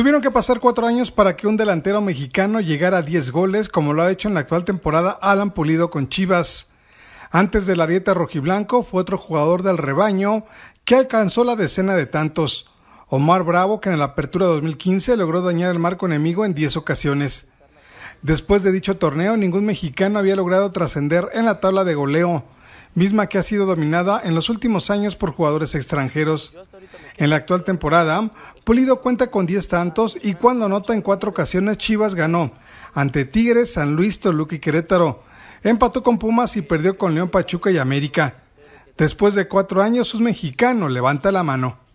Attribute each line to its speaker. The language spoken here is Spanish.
Speaker 1: Tuvieron que pasar cuatro años para que un delantero mexicano llegara a 10 goles, como lo ha hecho en la actual temporada Alan Pulido con Chivas. Antes de la arieta rojiblanco fue otro jugador del rebaño que alcanzó la decena de tantos. Omar Bravo, que en la apertura 2015 logró dañar el marco enemigo en 10 ocasiones. Después de dicho torneo, ningún mexicano había logrado trascender en la tabla de goleo, misma que ha sido dominada en los últimos años por jugadores extranjeros. En la actual temporada, Pulido cuenta con 10 tantos y cuando anota en cuatro ocasiones Chivas ganó ante Tigres, San Luis, Toluca y Querétaro. Empató con Pumas y perdió con León Pachuca y América. Después de cuatro años, un mexicano levanta la mano.